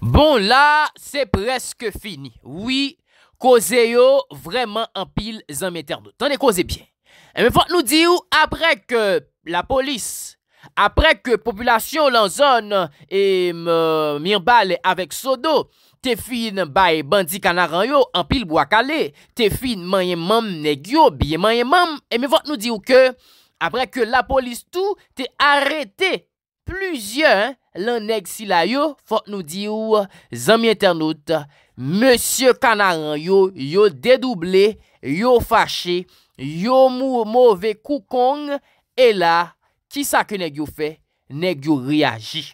Bon la, se preske fini. Oui, koze yo vreman anpil zanmeter do. Tande koze bien. E me vat nou di ou apre ke la polis, apre ke populasyon lan zon, e mirbal e avek sodo, te fin bay bandi kanaranyo anpil bo akale, te fin mayem mam negyo, biye mayem mam, e eh, me vat nou di ou ke, apre ke la polis tou, te arete, Plusyen lan neg si la yo fok nou di yo zami internet Monsie Kanaran yo yo dedouble, yo fache, yo mou mouve koukong E la, ki sa ke neg yo fe? Neg yo reagi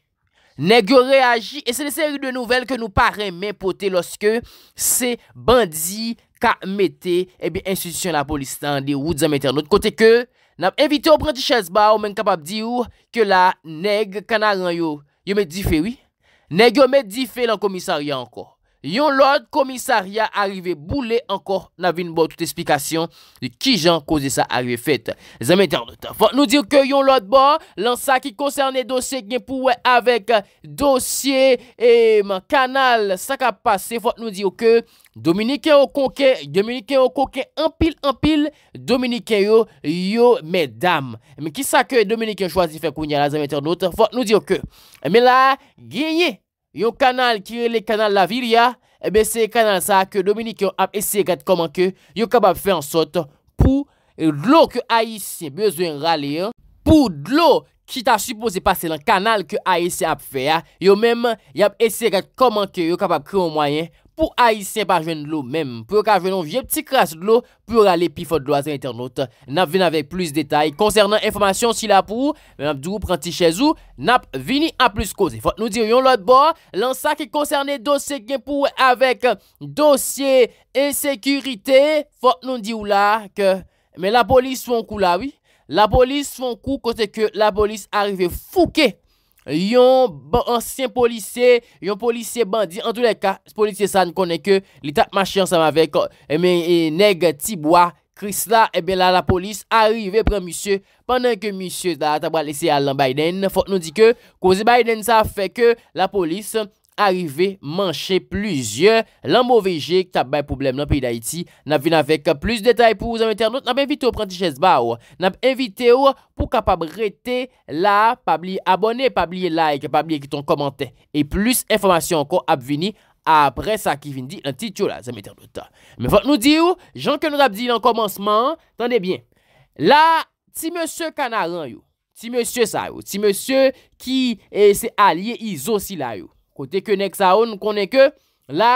Neg yo reagi e se de seri de nouvel ke nou pare men pote Lorske se bandi ka mette ebe institisyon la polistan Di yo zami internet Kote ke? N ap evite ou prenti chesba ou men kapap di ou ke la neg kanaran yo yo met di fe, oui? Neg yo met di fe lan komisari anko. Yon lot komisarya arive boule ankor na vin bo tout esplikasyon di ki jan kouze sa arive fet. Zanmete anote, fote nou diyo ke yon lot bo lan sa ki konserne dosye gen pouwe avek dosye e man kanal sa ka pase. Fote nou diyo ke dominike yo kouke, dominike yo kouke, empil, empil, dominike yo, yo, me dam. Me ki sa ke dominike yo chwazi fe koune la, zanmete anote, fote nou diyo ke, me la genye. Yon kanal ki re le kanal la vil ya, ebe eh se kanal sa ke Dominik yon ap esye gade koman ke yon kabab fe ansot pou dlo ke Aisye bezwen rale ya. Pou dlo ki ta supose pase lan kanal ke Aisye ap fe ya, yon menm yon ap esye gade koman ke yon kabab kre yon mwayen. pour haïtien pas de l'eau même pour nous un vieux petit crasse de l'eau pour aller pifot de loisirs internautes n'a vu avec plus de détails concernant information si la pour mais Dou prend chez vous n'a vini à plus cause faut nous dirions l'autre bord ça qui concernait dossier pour avec dossier insécurité faut nous dire là que mais la police font coup là oui la police font coup côté que la police arrive fouqué Yon ban ansyen polisye, yon polisye bandi, en tout le ka, polisye sa n konen ke li tat machan sa ma vek, e men neg tibwa, kris la, e ben la la polis arive pran misye, pandan ke misye ta ba lese alan Biden, fok nou di ke, kozi Biden sa feke la polis... arive manche pluzyon lan mou veje ki tab bay poublem nan peyi da iti nan ap vin avek plus detay pou zanmaternot nan ap evite ou pranti chesba ou oh. nan ap evite ou oh, pou kapab rete la, pab li abone, pab li like, pab li ekiton komante e plus informasyon kon ap vini apre sa ki vin di nan tityo la zanmaternot men fote nou di ou jan ke nou ap di lan komansman tan de bien la, ti monsye kanaran yo ti monsye sa yo ti monsye ki eh, se alye izosi la yo Kote ke Nek Sao nou konen ke la,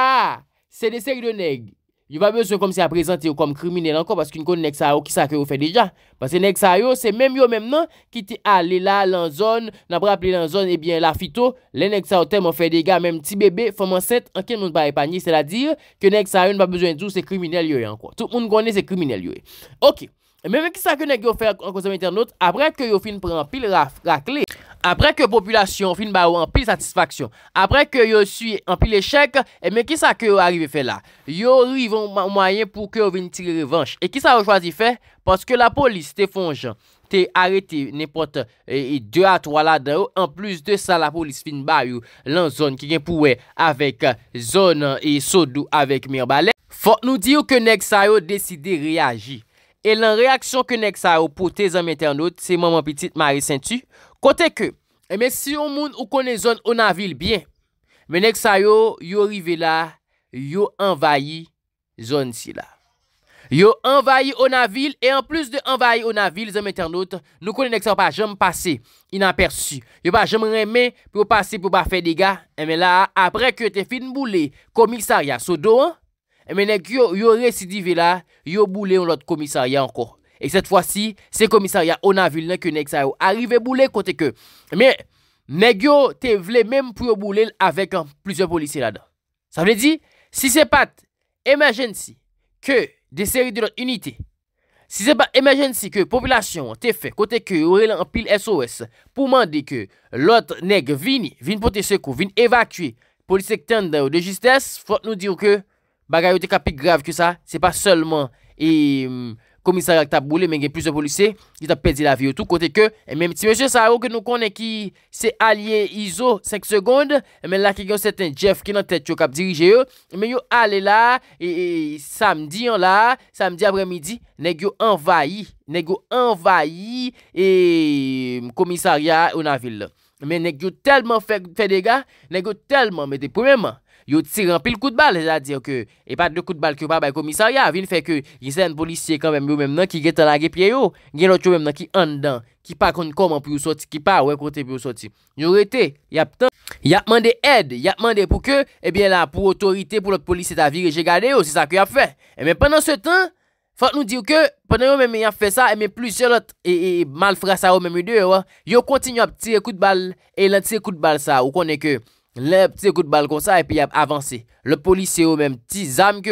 se de seri de neg. Yo va bezo kom se apresente yo kom kriminal anko, paske nou konen Nek Sao ki sa ke yo fe deja. Paske Nek Sao yo, se menm yo menm nan, ki te ale la lan zon, nan praple lan zon, ebyen la fito, le Nek Sao tem an fe dega, menm ti bebe, foman set, anken moun ba epanyi. Se la dir, ke Nek Sao yo nou ba bezo enzou, se kriminal yo yo e anko. Tout moun konen se kriminal yo yo. E. Ok. Mè mè ki sa ke nèk yo fè an konsem internet, apre ke yo fin pran pil rakle, apre ke populasyon fin ba yo an pil satisfaksyon, apre ke yo si an pil eshek, mè ki sa ke yo arive fè la, yo rive an mayen pou ke yo vin tir revanche. E ki sa yo chwazi fè? Paske la polis te fonjan, te arete nepot e 2 a 3 la da yo, an plus de sa la polis fin ba yo lan zon ki gen pouwe avèk zon an e sodou avèk mir balè. Fòk nou di yo ke nèk sa yo deside reagi. El nan reaksyon ke Neksayo pou te zanm internot, se moun moun petit Marisintu, kote ke, eme eh si yon moun ou konen zon Onavil bien, men Neksayo yo rive la, yo envayi zon si la. Yo envayi Onavil, e an plus de envayi Onavil, zanm internot, nou konen Neksayo pa jom pase inaperçu. Yo pa jom reme pou pase pou pa fe dega, eme eh la, apre ke te finboule komisarya so doan, Eh, men ek yo residive la, yo boule yon lot komisaryan anko. E set fwa si, se komisaryan ona vil, nek yo nek sa yo arrive boule kote ke. Men, nek yo te vle men pou yo boule avèk an plusieurs polisi la dan. Sa mne di, si se pat emergency ke de seri de lot unité, si se pat emergency ke population te fe kote ke yon pil SOS pou mandi ke lot neg vin, vin pote sekou, vin evakue polisi kten de justes, fwa nou diyo ke Bagay yo te kapi grav ki sa, se pa solman e, mm, komisaryak tap bole men gen plus de polise, yo tap pedi la vi yo tou kote ke. E, men ti monsen sa yo ke nou konen ki se alyen Izo 5 second, e, men la ki gen seten Jeff ki nan tet yo kap dirije yo, men yo ale la, samdi an la, samdi apre midi, ne gen yo envayi komisaryak ou nan vil la. Men ne gen yo telman fe dega, ne gen yo telman, men de poumenman, yo tiran pil kout bal, zadez a diyo ke, e pat de kout bal ki ou pa bay komisar ya, vin fe ke, yise yon polisye kanmem yo menm nan, ki getan la gepye yo, gen lot yo menm nan ki andan, ki pa konn koman pou yo soti, ki pa wekote pou yo soti, yo rete, yap tan, yap mande ed, yap mande pou ke, ebyen eh la, pou otorite, pou lot polisye ta vire, je gade yo, se sa ke yap fe, e eh men penan se tan, fote nou diyo ke, penan yo menm ya fe sa, e eh men plusye lot, e mal fra sa yo menm yo de, yo Le ptise kout bal kon sa e pi ap avanse Le polise yo menm ti zam ki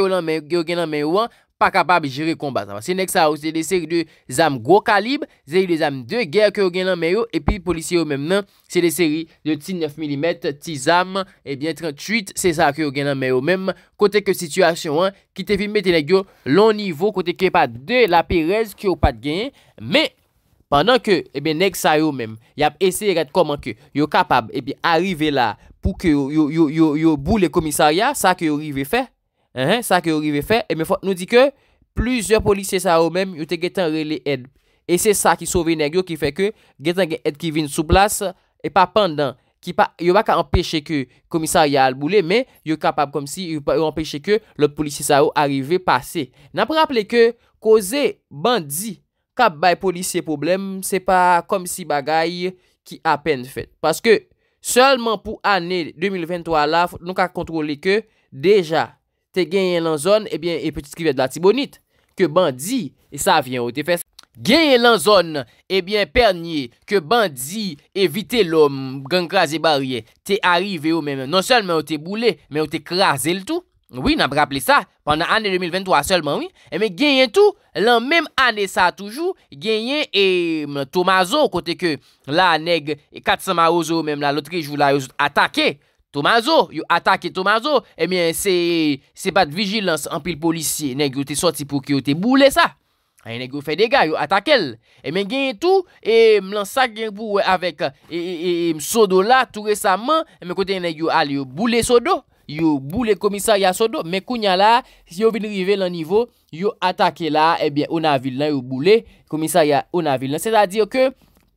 yo genan menyo an Pa kapab jire kombat Se nek sa yo se de seri de zam gwo kalib Se de zam de ger ki yo genan menyo E pi polise yo menm nan Se de seri de ti 9mm Ti zam e bin 38 Se sa ki yo genan menyo menm Kote ke situasyon an Ki te vime te nek yo lon nivou Kote ke pat de la perez ki yo pat gen Men Pendan ke e eh bin nek sa yo menm Yap ese yagat koman ke Yo kapab e eh bin arrive la ou ke yo bou le komisarya, sa ke yo rive fe, sa ke yo rive fe, e me fote nou di ke, pluzyor polisye sa ou menm, yote getan rele ed, e se sa ki sove negyo, ki fe ke, getan gen ed ki vin sou plas, e pa pandan, ki pa, yo baka empeshe ke, komisarya al boule, me, yo kapab kom si, yo empeshe ke, lot polisye sa ou, arrive pase. Na praple ke, koze bandi, kap bay polisye problem, se pa kom si bagay, ki apen fet. Paske, Sèlman pou anè 2023 la, nou ka kontrole ke, deja, te genyen lan zon, ebyen, eh e petit skrivet la tibonit, ke bandi, e sa vyen ou oh, te fès. Genyen lan zon, ebyen, eh pernyè, ke bandi, evite lòm gangraze barye, te arrive oh, ou men men, non sèlman ou oh, te boule, men ou te kraze l'tou. Oui, nan ap rappele sa, pandan ane 2023 selman, oui, eme eh genyen tou, lan menm ane sa toujou, genyen e Tomazo, kote ke la neg, katsama ozo, menm la lotri, jvou la atake, Tomazo, yu atake Tomazo, eh sebat vigilans ampil polisi, neg yu te soti pou ki yu te boule sa, eh, neg yu fe dega, yu atake el, eme genyen tou, e m lan sak genye pou, avek e m sodo la, tou resaman, eme kote yu ale yu boule sodo, Yo boule komisar ya sot do, me kounya la, yo vin rive lan nivou, yo atake la, ebyen, eh ona vil lan, yo boule komisar ya ona vil lan. Se ta diyo ke,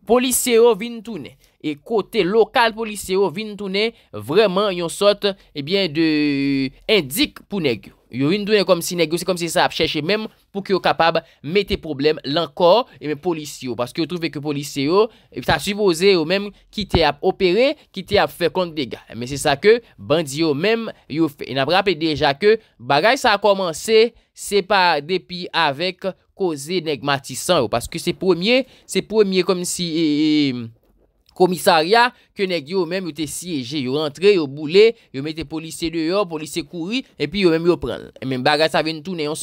polisye yo vin toune, e kote lokal polisye yo vin toune, vreman, yon sot, ebyen, eh de indik pou negyo. Yo yon doyen kom si negyo, se kom si sa ap chèche menm pou ki yo kapab mette problem lankor e men polis yo. Paske yo trouve ke polis yo, sa e suboze yo menm ki te ap opere, ki te ap fè kont dega. Men se sa ke, bandi yo menm, yo fè. E nan prape deja ke, bagay sa a komanse, se pa depi avek koze negmatisan yo. Paske se pwemye, se pwemye kom si... E, e, komisarya, ke neg yo mèm yo te siyeje, yo rentre, yo boule, yo mette polise de yo, polise kouri, epi yo mèm yo pral. E mèm bagat sa ven tout nè yon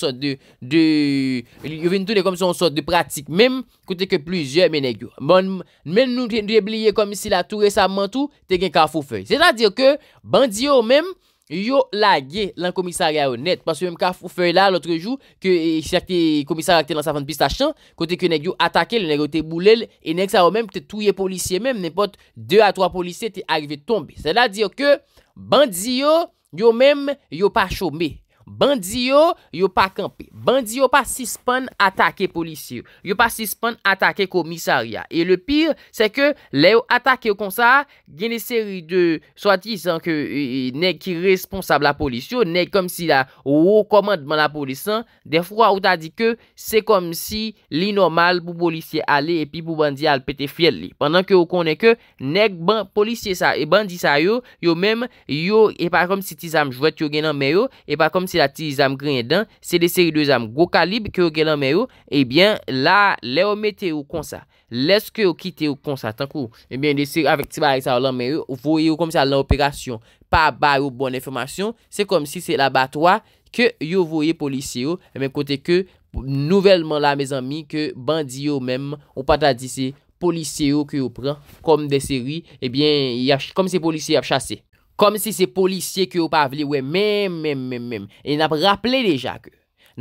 sort de pratik, mèm koute ke pluzye, mèm neg yo. Bon, mèm nou ten rebliye komisi la tout resamantou, te gen ka foufei. Se ta dir ke, bandi yo mèm, Yo lage lan komisari a yo net Pansi wèm ka fò fè la lòtre jou Kè yon eh, komisari akte lan sa fènt pistachan Kote kè nèk yo atake lè, nèk yo te boulèl E nèk sa wèm te touye polisye mèm Nè pot 2 a 3 polisye te arve tombe Sè la diyo ke bandzi yo Yo mèm yo pa chome bandi yo, yo pa kampe bandi yo pa sispan atake polici yo, yo pa sispan atake komisaria, e le pire se ke le yo atake kon sa geni e seri de, soit isan ke e, e, neg ki responsable la polisi yo neg kom si la, ou komandman la polisi an, defwa ou ta di ke se kom si li normal pou polici ale, epi pou bandi al pete fiel li, pandan ke ou konen ke neg ban, polici sa, e bandi sa yo yo men, yo, e pa kom si tizam jwet yo genan me yo, e pa kom si la ti zam gren dan, se de seri 2 zam go kalib ke ou gen lan men ou, e bien la le ou mette ou konsa leske ou kite ou konsa, tan kou e bien de seri avek tiba e sa ou lan men ou ou voye ou komse a la operasyon pa bay ou bon informasyon, se kom si se la batwa, ke yo voye polisi ou, e men kote ke nouvelman la me zami, ke bandi ou men, ou pata di se polisi ou ki ou pran, kom de seri e bien, kom se polisi ap chase kom si se polisye ki yo pa avli we men, men, men, men, e nap rapple deja ke.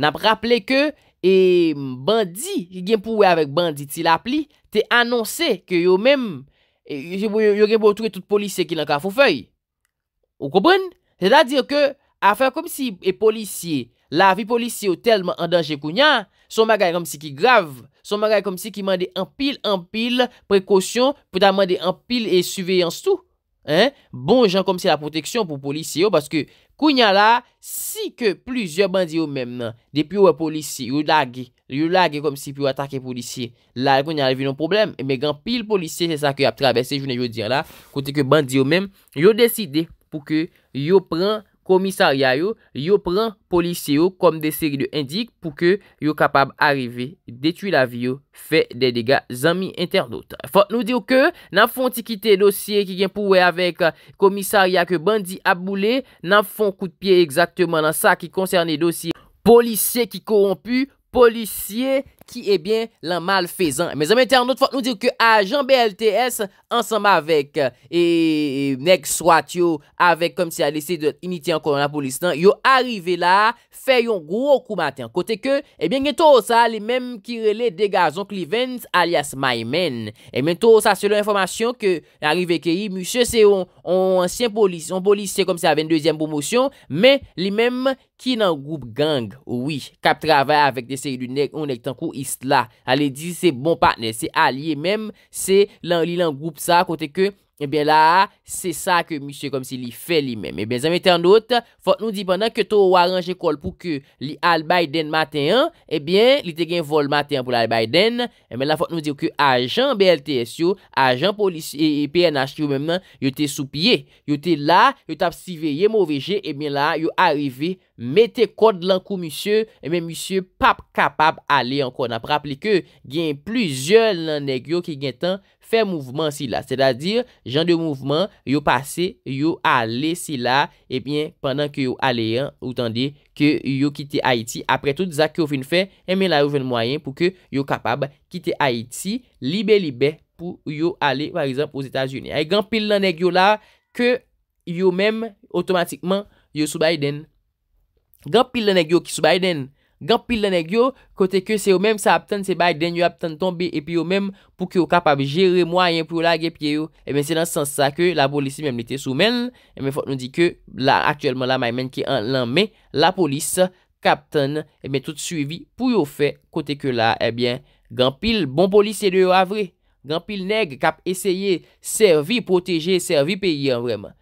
Nap rapple ke e bandi, gen pou we avek bandi ti lapli, te annonse ke yo men, e, yo gen pou otouwe tout polisye ki lanka fou fey. Ou koubren? Se da dir ke, afer kom si e polisye, la vi polisye yo telman an danje kounya, son magay kom si ki grav, son magay kom si ki mande an pil, an pil, prekosyon pou ta mande an pil e suveyans tout, bon jan kom se la proteksyon pou polisye yo, paske kou nyan la, si ke plizye bandye yo men, depi yo polisye, yo lage, yo lage kom se pi yo atake polisye, la kou nyan revi non problem, me gen pil polisye, se sa ki ap travesse, jounen yo diyan la, kote ke bandye yo men, yo deside pou ke yo pren, komisaryay yo, yo pran polisye yo kom de seri de indik pou ke yo kapab arrive detui la vi yo fe de dega zami interdote. Fote nou dir ke, nan fon ti kite dosye ki gen pou we avek uh, komisaryak yo bandi apboule, nan fon kou de pie ekzakteman nan sa ki konserne dosye. Polisye ki korompu, polisye ki ebyen lan malfezan. Me zanmete an notfot nou dire ke ajan BLTS ansanm avek e Nek Swat yo avek komse a lese de inite an koronapolis nan yo arive la fe yon gro koumate an kote ke ebyen eh gen to sa li mem ki rele degazon kli vent alias My Men ebyen eh to sa selon informasyon ke arive ke yi, musye se yon ansyen polis, yon polis se komse ave yon dezyen bomosyon, me li mem ki nan group gang, oui kap travay avek de seri du Nek, ou Nek tankou isla, ale di se bon patne, se alye, mem se lan li lan group sa kote ke E ben la, se sa ke monsye kom se li fe li men. E ben zanmete an dote, fote nou di pandan ke to wa ranje kol pou ke li albayden maten eh an, e ben li te gen vol maten an pou albayden, e eh ben la fote nou di yo ke ajan BLTS yo, ajan polisi, e PNH yo menmen, yo te sou piye. Yo te la, yo tap eh si veye mou veje, e ben la, yo arive, mette kod lan kou monsye, e ben monsye pap kapap ale an kon ap rap li ke gen pluzyon lan negyo ki gen tan fe mouvman si la. Se da dir... Jan de mouvman, yo pase, yo ale si la, ebyen, eh pandan ke yo ale yan, ou tande, ke yo kite Haiti. Apre tout, Zakirov in fe, eme la yo ven mwayen pou ke yo kapab kite Haiti, libe-libe, pou yo ale, par exemple, ou Etats-Unis. Ay, gan pil nan ek yo la, ke yo menm, otomatikman, yo soubaye den. Gan pil nan ek yo ki soubaye den. Gampil la neg yo, kote ke se yo mem sa aptan se bay den yo aptan tombe, epi yo mem pou ki yo kapab jere mwayen pou yo la gepye yo, e eh men se dans sens sa ke la polisi mem nite sou men, e eh men fote nou di ke la aktuelman la maymen ki an lan men, la polis kapten e eh men tout suivi pou yo fe kote ke la, e ben gampil bon polis se de yo avre, gampil neg kap eseye servi, proteje, servi peyi an vremen,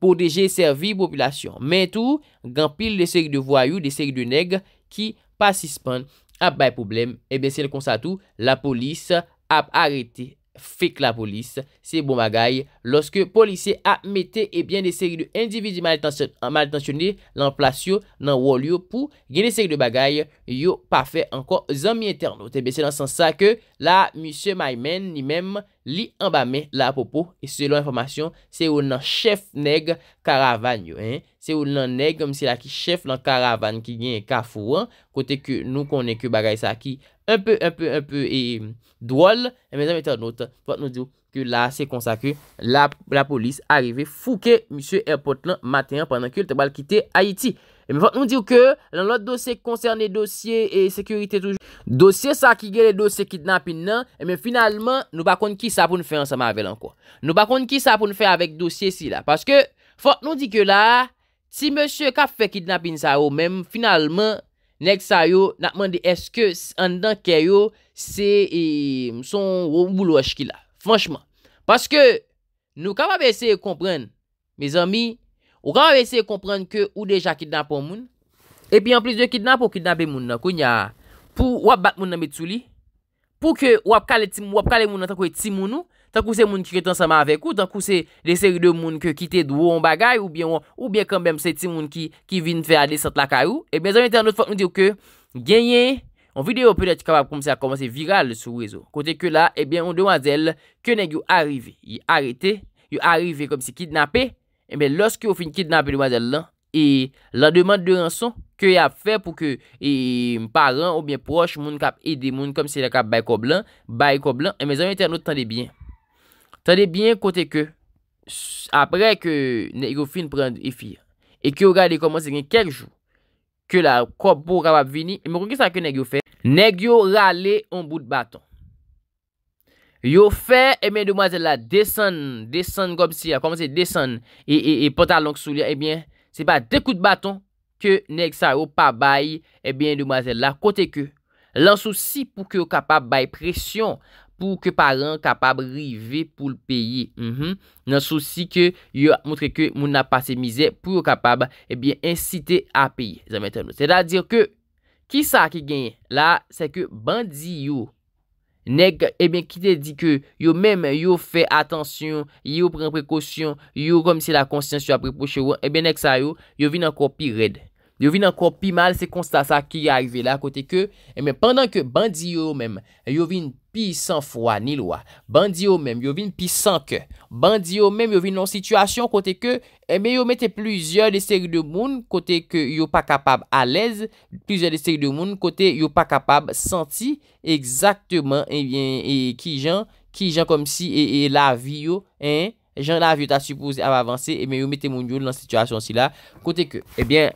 proteje, servi, populasyon. Men tou, gampil de seri de voyou, de seri de neg, ki pasispan ap bay poublem, ebe eh se kon sa tou, la polis ap arete, fek la polis, se bon bagay, loske polis se ap mette, ebyen eh de seri de indivizi malintansyon, malintansyonne, lan plasyon nan wol yo, pou gen de seri de bagay, yo pa fe ankon zanmi eterno, tebe se lan san sa ke, la, misye Maymen, ni mem, Li ambame la apopo, e selon informasyon, se ou nan chef neg karavanyo, se ou nan neg msi la ki chef nan karavany ki genye kafou, kote ke nou konen ke bagay sa ki, unpe unpe unpe e dwol, e men zanmete anote, pot nou diyo ke la se konsa ke la polis arive fouke msi airport lan matin, pwennan ke te bal kite Haiti. Eme, fote nou diw ke, nan lot dosye koncerne dosye e sekurite toujou, dosye sa ki gè le dosye kidnapin nan, eme, finalman, nou bakon ki sa pou nou fè an sa mavel anko. Nou bakon ki sa pou nou fè avèk dosye si la. Paske, fote nou diw ke la, si monsye kap fè kidnapin sa yo, mèm, finalman, nek sa yo, nakman di, eske, an dan kè yo, se, e, mson, wou mboul wèj ki la. Franschman. Paske, nou kap ap esè yon kompren, miz ami, Ou ka ou eseye komprenn ke ou deja kidnapon moun. E pi an plis de kidnap ou kidnabe moun nan. Kou nya pou wap bat moun nan met sou li. Pou ke wap kale moun nan takwe ti moun ou. Takwou se moun ki kretan sama avek ou. Takwou se de seri de moun ke kite dwo on bagay. Ou bien kambem se ti moun ki vin fè a desat la karou. E ben zanmite an not fok nou diyo ke genyen. On videyo pwede ete kapap koumse a komanse viral sou rezo. Kote ke la e ben ou deman zel ke ne yu arrive. Yu arete, yu arrive komse kidnapè. Ebe, eh loske yo fin kid nan peli madel lan, e la deman de ranson, ke ya fe pou ke e mparen ou bien proche moun kap ede moun, kom se la kap bay kob lan, bay kob lan, e eh, me zan yon ternot tande bien. Tande bien kote ke, apre ke negyo fin pren e fi, e ke yo gade komanse gen kek jou, ke la kob pou kap ap vini, e mou ki sa ke negyo fe, negyo rale yon bout baton. Yo fè, e mè de mwazè la, desèn, desèn gòm si, a kòm se desèn, e pota lòk sou li, e bè, se pa de kout baton, ke nek sa yo pa bay, e bè de mwazè la, kote ke, lan sou si pou ke yo kapab bay presyon, pou ke paran kapab rive pou l'peye, nan sou si ke yo mwotre ke moun apase mizè, pou yo kapab, e bè, incite apye, zè mè tèm nou. Se da dir ke, ki sa ki genye, la, se ke bandi yo, Neg, e eh ben, ki te di ke, yo men, yo fe atansyon, yo pren prekosyon, yo komise la konsyansyo aprepoche ou, e eh ben, nek sa yo, yo vin ankor pi red. Yo vin ankor pi mal, se konstasa ki ya rive la kote ke, e eh men, pandan ke bandi yo men, yo vin tansyon. Pi san fwa ni lwa Bandi yo menm yo vin pi san ke Bandi yo menm yo vin nan sitwasyon kote ke Eme eh yo mette pluzyor de seri de moun Kote ke yo pa kapab alez Pluzyor de seri de moun Kote yo pa kapab santi Eksaktman eh ebyen eh, Ki jan, ki jan kom si E la vi yo, e Jan la vi yo ta supouze av avanse Eme yo mette moun yo nan sitwasyon si la Kote ke, ebyen,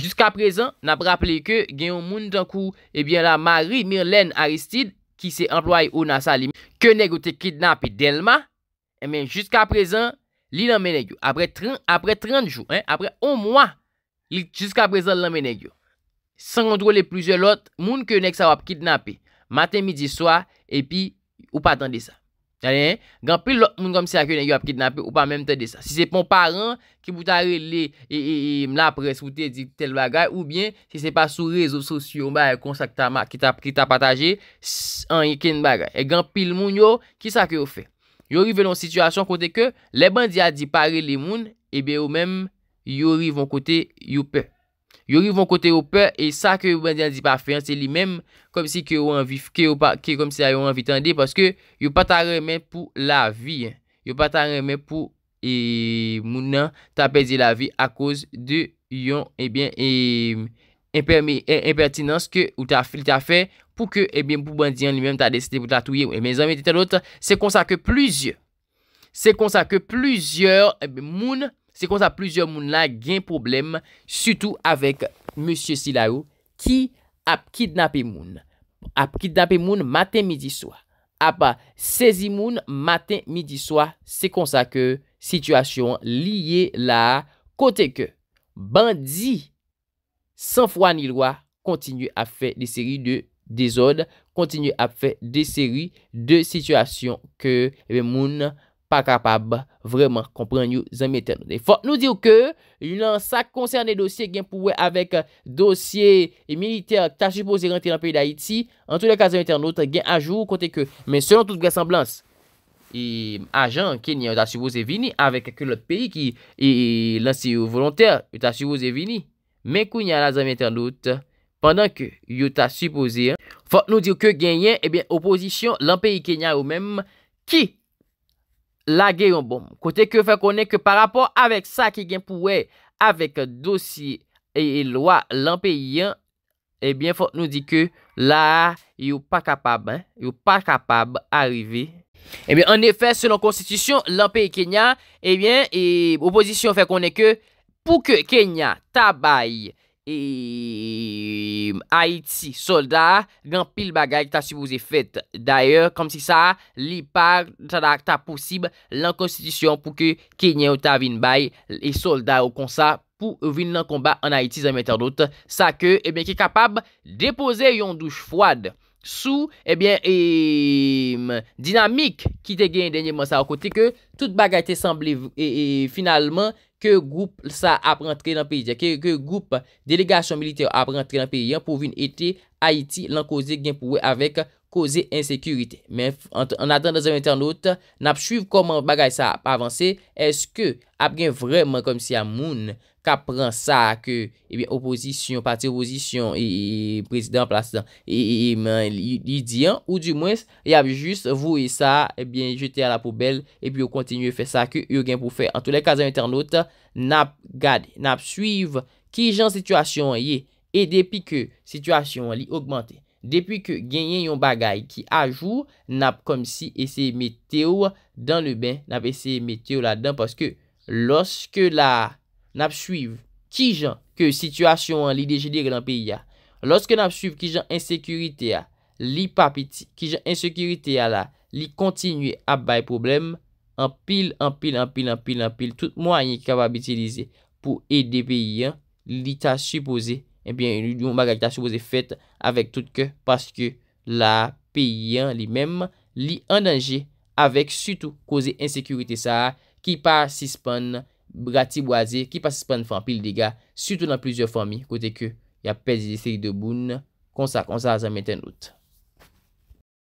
jiska prezan Napraple ke genyon moun tan kou Ebyen la Marie Myrlène Aristide ki se employ ou nasa li, ke neg ou te kidnape delma, e men, jusqu'a prezen, li nan menegyo, apre 30, apre 30 jou, apre 1 mwa, il, jusqu'a prezen, lan menegyo, san rondou le plouze lot, moun ke neg sa wap kidnape, maten midi swa, e pi, ou patande sa, Gan pil lout moun kom se akènen yo ap kitnapè ou pa mèm te de sa. Si se pon paran ki boutare le e, e, e mnap reswute di tel bagay ou bien si se pa sou rezo sosyo mba e konsak tama ki ta pataje an ye ken bagay. E gan pil moun yo ki sa ke yo fe. Yo ri venon situasyon kote ke le bandi a di pare le moun e be yo mèm yo ri von kote yo pe. Yo rivon kote yo pe, e sa ke ou bandyan di pa fe, anse li mem, kom si ke ou anvi fke ou pa, ke kom si a yo anvi tan de, paske yo pa ta remen pou la vi, anse. Yo pa ta remen pou, e, mounan, ta pe di la vi, a kouz de yon, e bien, e, imperme, e, impertinans ke ou ta fil ta fe, pou ke, e bien, pou bandyan li mem ta dese de pou ta touye ou, e, men zanme, te tel otre, se konsa ke plujye, se konsa ke plujye, e, be, moun, Se kon sa, plezyon moun la gen problem, sutou avek M. Silarou ki ap kidnapy moun. Ap kidnapy moun maten midi swa. Apa sezi moun maten midi swa. Se kon sa ke situasyon liye la kote ke bandi san fwa ni lwa kontinye ap fe de seri de dezod. Kontinye ap fe de seri de situasyon ke moun eh moun. pa kapab, vreman, kompren yu zanmeten. Fok nou diyo ke, yu lan sa konsern de dosye gen pouwe avek dosye militer ta supose rente lan peyi da Iti, an tou dek a zanmeten not, gen ajou kote ke, men selon tout bresamblans, e, ajan, kenyan, ta supose vini, avek akil peyi ki e, lanse yu volonter, yu ta supose vini, men kou nyan la zanmeten not, pandan ke yu ta supose, fok nou diyo ke genyen, ebyen oposisyon, lan peyi kenyan ou men, ki, La geyon bom, kote ke fè konè ke par rapport avèk sa ki gen pou wè avèk dosi e, e loa lanpè yon, ebyen fòt nou di ke la yon pa kapab, yon pa kapab arivé. Ebyen, an efè, selon konstitisyon, lanpè Kenya, ebyen, e, oposisyon fè konè ke pou ke Kenya tabayi, Eee... Haïti soldat Gan pil bagay ki ta subouze fèt D'ayèr, kom si sa Li pa, ta da, ta posib Lan konstitusyon pou ke Kenyen ou ta vin bay E soldat ou konsa Pou vin lan kombat an Haïti zanmèter dot Sa ke, ebyen, ki kapab Depose yon douj fwad Sou, ebyen, eeeem Dinamik ki te gen denye monsa Ou kote ke, tout bagay te sanble Eee... finalman ke goup sa ap rentre nan peyi, ke goup delegasyon militer ap rentre nan peyi, pou vin ete Haiti lankoze genpouwe avèk koze ensekurite. Men, an adan da zan internaute, nap suiv koman bagay sa avanse, eske ap gen vreman kom si a moun ka pran sa ke eh oposisyon, pati oposisyon, e prezident, e lidyan, ou di mwens, e ap jist vou e sa, e eh bien jete a la poubel, e pi yo kontinye fe sa ke yo gen pou fe. An tou le kazan internaute, nap suiv ki jan situasyon ye, e depi ke situasyon li augmente. Depi ke genyen yon bagay ki ajou, nap kom si esey meteo dan le ben, nap esey meteo la dan. Paske loske la nap suyv ki jan ke situasyon li deje dire lan pe ya. Loske nap suyv ki jan ensekurite ya, li pa piti, ki jan ensekurite ya la, li kontinye ap bay problem. Anpil, anpil, anpil, anpil, anpil, tout mwa yon yon kabab itilize pou ede pe yon, li ta suppose. Ebyen, eh yon baga ki ta souboze fet avèk tout ke, paske la peyyan li mèm li an danje avèk sütou koze ensekurite sa ki pa sispan brati boaze, ki pa sispan fan pil dega, sütou nan plizye fanmi, kote ke ya pez di seri de boune, konsa konsa azan meten lout.